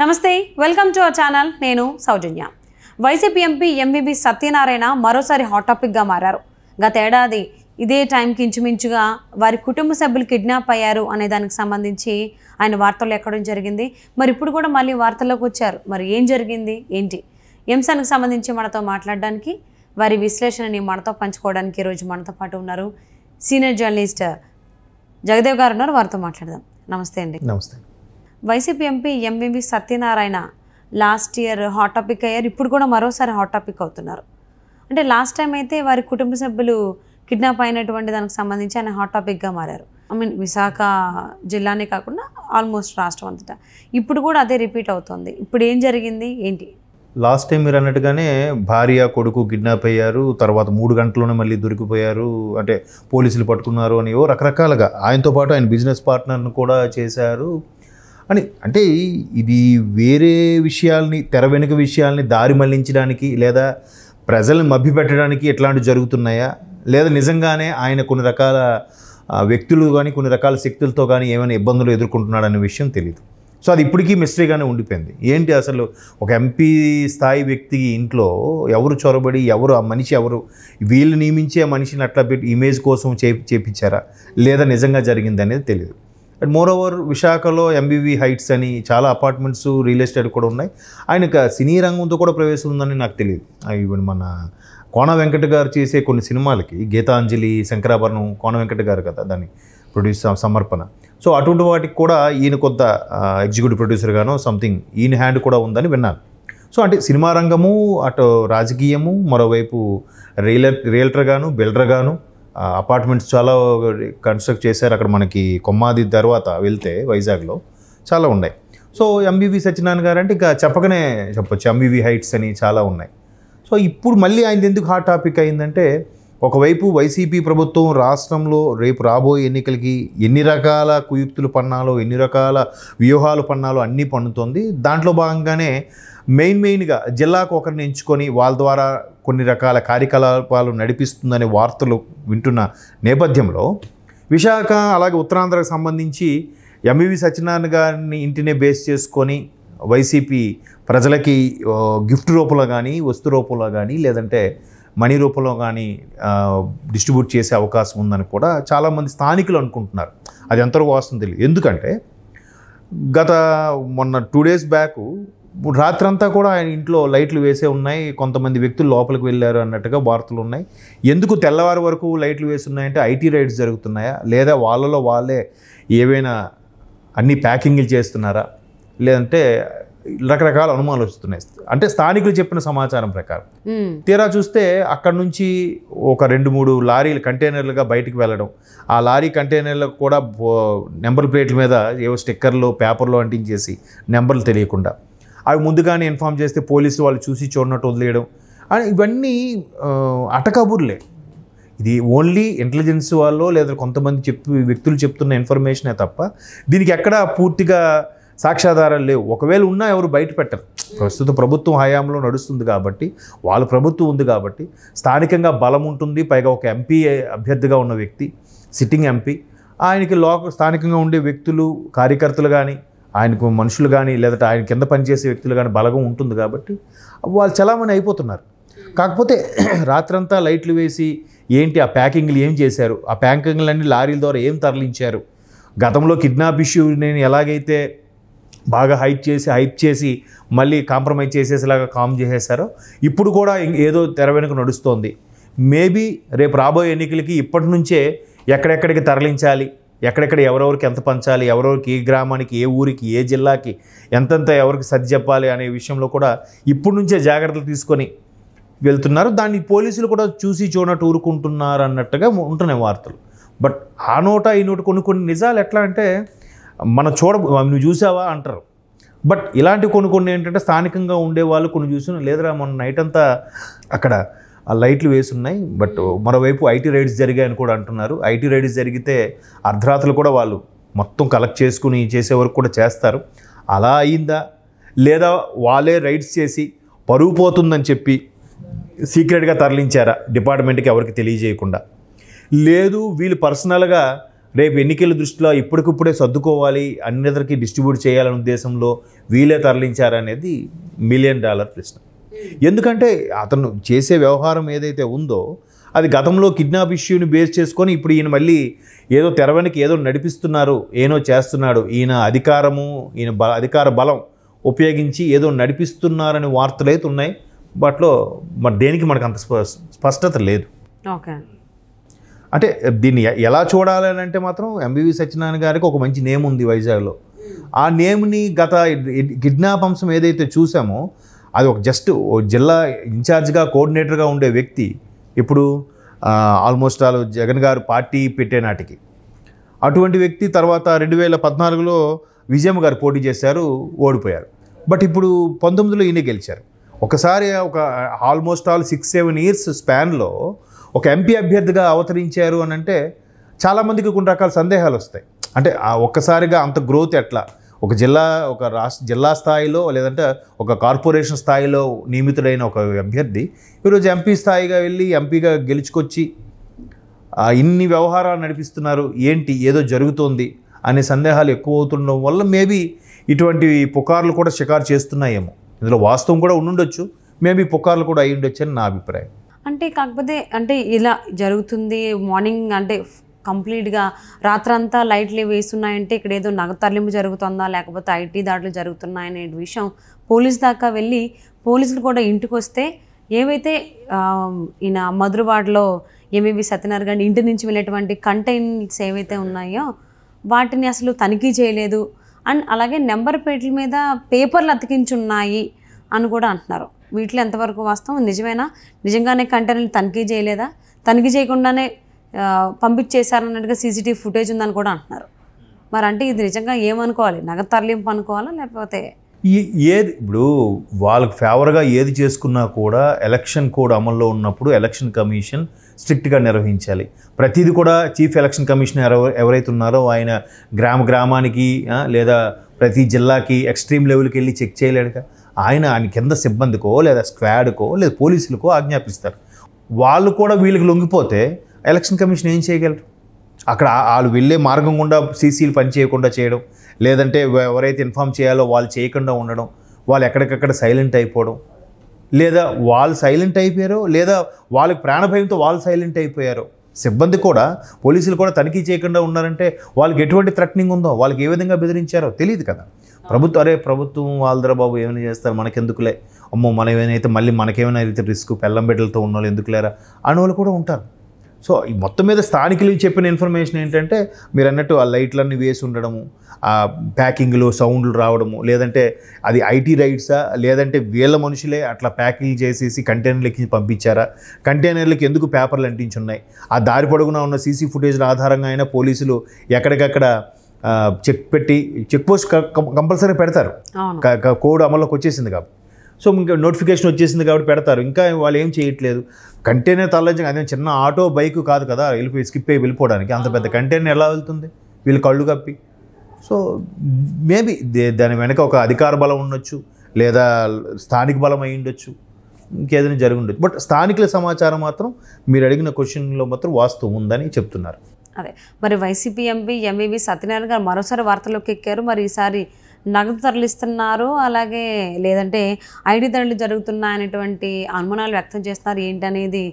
నమస్తే welcome to our channel నేను Soujanya YCP MP MVV Satyanarayana మరోసారి హాట్ టాపిక్గా మారారు గతేడాది ఇదే టైంకి ఇంచుమించుగా వారి కుటుంబ సభ్యులు కిడ్నాప్ అయ్యారు అనే దానికి సంబంధించి ఆయన వార్తలు ఎక్కడం జరిగింది మరి ఇప్పుడు కూడా మళ్ళీ వార్తల్లోకి వచ్చారు మరి ఏం జరిగింది ఏంటి ఎంసానికి సంబంధించి మనతో మాట్లాడడానికి వారి విశ్లేషణని మనతో పంచుకోవడానికి ఈరోజు మనతో పాటు ఉన్నారు సీనియర్ జర్నలిస్ట్ జగదేవ్ గారు ఉన్నారు వారితో మాట్లాడదాం నమస్తే అండి నమస్తే YCP MP MVV Satyanarayana last year hot topic అయ్యారు ఇప్పుడు కూడా మరోసారి హాట్ టాపిక్ అవుతున్నారు అంటే లాస్ట్ టైం అయితే వారి కుటుంబ సభ్యులు కిడ్నాప్ అయినటువంటి దానికి సంబంధించి ఆయన హాట్ టాపిక్గా మారారు ఐ మీన్ విశాఖ జిల్లానే కాకుండా ఆల్మోస్ట్ రాష్ట్రం అంతటా ఇప్పుడు కూడా అదే రిపీట్ అవుతుంది ఇప్పుడు ఏం జరిగింది ఏంటి లాస్ట్ టైం మీరు అన్నట్టుగానే భార్య కొడుకు కిడ్నాప్ అయ్యారు తర్వాత మూడు గంటల్లోనే మళ్ళీ దొరికిపోయారు అంటే పోలీసులు పట్టుకున్నారు అని రకరకాలుగా ఆయనతో పాటు ఆయన బిజినెస్ పార్ట్నర్ను కూడా చేశారు అని అంటే ఇది వేరే విషయాల్ని తెర వెనుక విషయాల్ని దారి మళ్లించడానికి లేదా ప్రజలను మభ్యపెట్టడానికి ఎట్లాంటివి జరుగుతున్నాయా లేదా నిజంగానే ఆయన కొన్ని రకాల వ్యక్తులు కానీ కొన్ని రకాల శక్తులతో కానీ ఏమైనా ఇబ్బందులు ఎదుర్కొంటున్నాడు అనే విషయం తెలియదు సో అది ఇప్పటికీ మిస్టరీగానే ఉండిపోయింది ఏంటి అసలు ఒక ఎంపీ స్థాయి వ్యక్తి ఇంట్లో ఎవరు చొరబడి ఎవరు ఆ మనిషి ఎవరు వీళ్ళు నియమించి ఆ మనిషిని అట్లా పెట్టి ఇమేజ్ కోసం చేపి చేపించారా లేదా నిజంగా జరిగింది అనేది తెలియదు అండ్ మోర్ ఓవర్ విశాఖలో ఎంబీవీ హైట్స్ అని చాలా అపార్ట్మెంట్స్ రియల్ ఎస్టేట్ కూడా ఉన్నాయి ఆయనకు సినీ రంగంతో కూడా ప్రవేశం ఉందని నాకు తెలియదు ఈవెన్ మన కోణ వెంకట గారు చేసే కొన్ని సినిమాలకి గీతాంజలి శంకరాభరణం కోణ వెంకట గారు కదా దాన్ని ప్రొడ్యూస్ సమర్పణ సో అటువంటి వాటికి కూడా ఈయన కొంత ఎగ్జిక్యూటివ్ ప్రొడ్యూసర్గానో సంథింగ్ ఈయన హ్యాండ్ కూడా ఉందని విన్నాను సో అంటే సినిమా రంగము అటు రాజకీయము మరోవైపు రియల్ రియల్టర్గాను బిల్డర్గాను అపార్ట్మెంట్స్ చాలా కన్స్ట్రక్ట్ చేశారు అక్కడ మనకి కొమ్మాది తర్వాత వెళ్తే వైజాగ్లో చాలా ఉన్నాయి సో ఎంబీవి సత్యనారాయణ గారు అంటే ఇక చెప్పకనే చెప్పొచ్చు ఎంబీవి హైట్స్ అని చాలా ఉన్నాయి సో ఇప్పుడు మళ్ళీ ఆయన ఎందుకు హాట్ టాపిక్ అయిందంటే ఒకవైపు వైసీపీ ప్రభుత్వం రాష్ట్రంలో రేపు రాబోయే ఎన్నికలకి ఎన్ని రకాల కుయుక్తులు పన్నాలో ఎన్ని రకాల వ్యూహాలు పన్నాలో అన్నీ పన్నుతోంది దాంట్లో భాగంగానే మెయిన్ మెయిన్గా జిల్లాకు ఒకరిని ఎంచుకొని వాళ్ళ ద్వారా కొన్ని రకాల కార్యకలాపాలు నడిపిస్తుందనే వార్తలు వింటున్న నేపథ్యంలో విశాఖ అలాగే ఉత్తరాంధ్రకు సంబంధించి ఎంఈవి సత్యనారాయణ గారిని ఇంటినే బేస్ చేసుకొని వైసీపీ ప్రజలకి గిఫ్ట్ రూపంలో కానీ వస్తు రూపంలో కానీ లేదంటే మనీ రూపంలో కానీ డిస్ట్రిబ్యూట్ చేసే అవకాశం ఉందని కూడా చాలామంది స్థానికులు అనుకుంటున్నారు అది ఎంతవరకు వాస్తుంది ఎందుకంటే గత మొన్న టూ డేస్ బ్యాకు రాత్రంతా కూడా ఆయన ఇంట్లో లైట్లు వేసే ఉన్నాయి కొంతమంది వ్యక్తులు లోపలికి వెళ్ళారు అన్నట్టుగా వార్తలు ఉన్నాయి ఎందుకు తెల్లవారి వరకు లైట్లు వేసి ఉన్నాయంటే ఐటీ రైడ్స్ జరుగుతున్నాయా లేదా వాళ్ళలో వాళ్ళే ఏవైనా అన్ని ప్యాకింగ్లు చేస్తున్నారా లేదంటే రకరకాల అనుమానాలు వస్తున్నాయి అంటే స్థానికులు చెప్పిన సమాచారం ప్రకారం తీరా చూస్తే అక్కడ నుంచి ఒక రెండు మూడు లారీలు కంటైనర్లుగా బయటకు వెళ్ళడం ఆ లారీ కంటైనర్లకు కూడా నెంబర్ ప్లేట్ల మీద ఏవో స్టిక్కర్లు పేపర్లు అంటించేసి నెంబర్లు తెలియకుండా అవి ముందుగానే ఇన్ఫామ్ చేస్తే పోలీసులు వాళ్ళు చూసి చూడనట్టు వదిలేయడం అని ఇవన్నీ అటకబుర్లే ఇది ఓన్లీ ఇంటెలిజెన్స్ వాళ్ళు లేదా కొంతమంది చెప్పి వ్యక్తులు చెప్తున్న ఇన్ఫర్మేషనే తప్ప దీనికి ఎక్కడా పూర్తిగా సాక్ష్యాధారాలు లేవు ఒకవేళ ఉన్నా ఎవరు బయట పెట్టరు ప్రస్తుత ప్రభుత్వం హయాంలో నడుస్తుంది కాబట్టి వాళ్ళ ప్రభుత్వం ఉంది కాబట్టి స్థానికంగా బలం ఉంటుంది పైగా ఒక ఎంపీ అభ్యర్థిగా ఉన్న వ్యక్తి సిట్టింగ్ ఎంపీ ఆయనకి లోక స్థానికంగా ఉండే వ్యక్తులు కార్యకర్తలు కానీ ఆయనకు మనుషులు కానీ లేదంటే ఆయన కింద పనిచేసే వ్యక్తులు కానీ బలగం ఉంటుంది కాబట్టి వాళ్ళు చలామణి అయిపోతున్నారు కాకపోతే రాత్రంతా లైట్లు వేసి ఏంటి ఆ ప్యాకింగ్లు ఏం చేశారు ఆ ప్యాకింగ్లన్నీ లారీల ద్వారా ఏం తరలించారు గతంలో కిడ్నాప్ ఇష్యూ నేను ఎలాగైతే బాగా హైప్ చేసి హైప్ చేసి మళ్ళీ కాంప్రమైజ్ చేసేసేలాగా కామ్ చేసేసారో ఇప్పుడు కూడా ఏదో తెర వెనుక నడుస్తోంది మేబీ రేపు రాబోయే ఎన్నికలకి ఇప్పటి నుంచే ఎక్కడెక్కడికి తరలించాలి ఎక్కడెక్కడ ఎవరెవరికి ఎంత పంచాలి ఎవరెవరికి ఏ గ్రామానికి ఏ ఊరికి ఏ జిల్లాకి ఎంతెంత ఎవరికి సర్ది చెప్పాలి అనే విషయంలో కూడా ఇప్పటి నుంచే జాగ్రత్తలు తీసుకొని వెళ్తున్నారు దాన్ని పోలీసులు కూడా చూసి చూడట్టు ఊరుకుంటున్నారు అన్నట్టుగా ఉంటున్నాయి వార్తలు బట్ ఆ నోట ఈ నోట కొన్ని కొన్ని నిజాలు ఎట్లా అంటే మనం చూడ నువ్వు చూసావా అంటారు బట్ ఇలాంటి కొన్ని కొన్ని ఏంటంటే స్థానికంగా ఉండే వాళ్ళు కొన్ని చూసిన లేదురా మొన్న నైట్ అంతా అక్కడ ఆ లైట్లు వేసి ఉన్నాయి బట్ మరోవైపు ఐటీ రైడ్స్ జరిగాయని కూడా అంటున్నారు ఐటీ రైడ్స్ జరిగితే అర్ధరాత్రులు కూడా వాళ్ళు మొత్తం కలెక్ట్ చేసుకుని చేసే వరకు కూడా చేస్తారు అలా అయిందా లేదా వాళ్ళే రైడ్స్ చేసి పరువు పోతుందని చెప్పి సీక్రెట్గా తరలించారా డిపార్ట్మెంట్కి ఎవరికి తెలియజేయకుండా లేదు వీళ్ళు పర్సనల్గా రేపు ఎన్నికల దృష్టిలో ఇప్పటికిప్పుడే సర్దుకోవాలి అన్నిటికీ డిస్ట్రిబ్యూట్ చేయాలనే ఉద్దేశంలో వీళ్ళే తరలించారనేది మిలియన్ డాలర్ ప్రశ్న ఎందుకంటే అతను చేసే వ్యవహారం ఏదైతే ఉందో అది గతంలో కిడ్నాప్ ఇష్యూని బేస్ చేసుకొని ఇప్పుడు ఈయన మళ్ళీ ఏదో తెరవనికి ఏదో నడిపిస్తున్నారు ఏనో చేస్తున్నాడు ఈయన అధికారము ఈయన బల అధికార బలం ఉపయోగించి ఏదో నడిపిస్తున్నారని వార్తలు అయితే ఉన్నాయి వాటిలో మరి దేనికి మనకు అంత స్పష్టత లేదు ఓకే అంటే దీన్ని ఎలా చూడాలని అంటే మాత్రం ఎంబీవీ సత్యనారాయణ గారికి ఒక మంచి నేమ్ ఉంది వైజాగ్లో ఆ నేమ్ని గత కిడ్నాప్ అంశం ఏదైతే చూసామో అది ఒక జస్ట్ జిల్లా ఇన్ఛార్జ్గా కోఆర్డినేటర్గా ఉండే వ్యక్తి ఇప్పుడు ఆల్మోస్ట్ ఆల్ జగన్ గారు పార్టీ పెట్టే నాటికి అటువంటి వ్యక్తి తర్వాత రెండు వేల పద్నాలుగులో విజయమ్మ గారు పోటీ చేశారు ఓడిపోయారు బట్ ఇప్పుడు పంతొమ్మిదిలో ఈయన గెలిచారు ఒకసారి ఒక almost all six seven years స్పాన్లో ఒక ఎంపీ అభ్యర్థిగా అవతరించారు అని అంటే చాలామందికి కొన్ని రకాల సందేహాలు వస్తాయి అంటే ఒక్కసారిగా అంత గ్రోత్ ఎట్లా ఒక జిల్లా ఒక రాష్ట్ర జిల్లా స్థాయిలో లేదంటే ఒక కార్పొరేషన్ స్థాయిలో నియమితుడైన ఒక అభ్యర్థి ఈరోజు ఎంపీ స్థాయిగా వెళ్ళి ఎంపీగా గెలుచుకొచ్చి ఇన్ని వ్యవహారాలు నడిపిస్తున్నారు ఏంటి ఏదో జరుగుతోంది అనే సందేహాలు ఎక్కువ అవుతుండడం వల్ల మేబీ ఇటువంటి పుకార్లు కూడా షికారు చేస్తున్నాయేమో ఇందులో వాస్తవం కూడా ఉండుండొచ్చు మేబీ పుకార్లు కూడా అయ్యి ఉండొచ్చు అని నా అభిప్రాయం అంటే కాకపోతే అంటే ఇలా జరుగుతుంది మార్నింగ్ అంటే కంప్లీట్గా రాత్రంతా లైట్లు వేస్తున్నాయంటే ఇక్కడ ఏదో నగ తరలింపు జరుగుతుందా లేకపోతే ఐటీ దాడులు జరుగుతున్నాయనే విషయం పోలీస్ దాకా వెళ్ళి పోలీసులు కూడా ఇంటికి వస్తే ఏవైతే ఈయన మధురవాడలో ఏమేమి సత్యనారాయణ ఇంటి నుంచి వెళ్ళేటువంటి కంటైన్స్ ఏవైతే ఉన్నాయో వాటిని అసలు తనిఖీ చేయలేదు అండ్ అలాగే నెంబర్ ప్లేట్ల మీద పేపర్లు అతికించి ఉన్నాయి అని కూడా అంటున్నారు వీటిలో ఎంతవరకు వాస్తవం నిజమేనా నిజంగానే కంటైనర్లు తనిఖీ చేయలేదా తనిఖీ చేయకుండానే పంపించేశారన్నట్టుగా సీసీటీవీ ఫుటేజ్ ఉందని కూడా అంటున్నారు మరి అంటే ఇది నిజంగా ఏమనుకోవాలి నగ తరలింపు అనుకోవాలా లేకపోతే ఏది ఇప్పుడు వాళ్ళకి ఫేవర్గా ఏది చేసుకున్నా కూడా ఎలక్షన్ కోడ్ అమల్లో ఉన్నప్పుడు ఎలక్షన్ కమిషన్ స్ట్రిక్ట్గా నిర్వహించాలి ప్రతిదీ కూడా చీఫ్ ఎలక్షన్ కమిషనర్ ఎవరైతే ఉన్నారో ఆయన గ్రామ గ్రామానికి లేదా ప్రతి జిల్లాకి ఎక్స్ట్రీమ్ లెవెల్కి వెళ్ళి చెక్ చేయలేడుగా ఆయన ఆయన కింద సిబ్బందికో లేదా స్క్వాడ్కో లేదా పోలీసులకో ఆజ్ఞాపిస్తారు వాళ్ళు కూడా వీళ్ళకి లొంగిపోతే ఎలక్షన్ కమిషన్ ఏం చేయగలరు అక్కడ వాళ్ళు వెళ్ళే మార్గం గుండా సీసీలు పని చేయకుండా చేయడం లేదంటే ఎవరైతే ఇన్ఫామ్ చేయాలో వాళ్ళు చేయకుండా ఉండడం వాళ్ళు ఎక్కడికక్కడ సైలెంట్ అయిపోవడం లేదా వాళ్ళు సైలెంట్ అయిపోయారో లేదా వాళ్ళకి ప్రాణభయంతో వాళ్ళు సైలెంట్ అయిపోయారో సిబ్బంది కూడా పోలీసులు కూడా తనిఖీ చేయకుండా ఉన్నారంటే వాళ్ళకి ఎటువంటి థ్రెట్నింగ్ ఉందో వాళ్ళకి ఏ విధంగా బెదిరించారో తెలియదు కదా ప్రభుత్వం అరే ప్రభుత్వం వాళ్ళదరా బాబు ఏమైనా చేస్తారు మనకెందుకులే అమ్మో మనం ఏమైనా అయితే మళ్ళీ మనకేమైనా అయితే రిస్క్ పెళ్ళం బిడ్డలతో ఉన్న వాళ్ళు ఎందుకులేరా అని వాళ్ళు కూడా ఉంటారు సో ఈ మొత్తం మీద స్థానికులు చెప్పిన ఇన్ఫర్మేషన్ ఏంటంటే మీరు అన్నట్టు ఆ లైట్లన్నీ వేసి ఉండడము ఆ ప్యాకింగ్లు సౌండ్లు రావడము లేదంటే అది ఐటీ రైడ్సా లేదంటే వీళ్ళ మనుషులే అట్లా ప్యాకింగ్ చేసేసి కంటైనర్లకి పంపించారా కంటైనర్లకి ఎందుకు పేపర్లు అంటించున్నాయి ఆ దారి పొడుగునా ఉన్న సీసీ ఫుటేజ్ల ఆధారంగా అయినా పోలీసులు ఎక్కడికక్కడ చెక్ పెట్టి చెక్ పోస్ట్ కంపల్సరీ పెడతారు కోడ్ అమల్లోకి వచ్చేసింది కాబట్టి సో ఇంకా నోటిఫికేషన్ వచ్చేసింది కాబట్టి పెడతారు ఇంకా వాళ్ళు ఏం చేయట్లేదు కంటైనర్ తరలించి అదే చిన్న ఆటో బైక్ కాదు కదా వెళ్ళిపోయి స్కిప్ అయ్యి వెళ్ళిపోవడానికి అంత పెద్ద కంటైనర్ ఎలా వెళ్తుంది వీళ్ళు కళ్ళు కప్పి సో మేబీ దాని వెనక ఒక అధికార బలం ఉండొచ్చు లేదా స్థానిక బలం అయి ఉండొచ్చు ఇంకేదైనా జరిగి ఉండొచ్చు బట్ స్థానికుల సమాచారం మాత్రం మీరు అడిగిన క్వశ్చన్లో మాత్రం వాస్తవం ఉందని చెప్తున్నారు అదే మరి వైసీపీ ఎంపీ ఎంఈబి సత్యనారాయణ గారు మరోసారి వార్తలోకి ఎక్కారు మరి ఈసారి నగదు తరలిస్తున్నారు అలాగే లేదంటే ఐడి ధరలు జరుగుతున్నాయనేటువంటి అనుమానాలు వ్యక్తం చేస్తున్నారు ఏంటనేది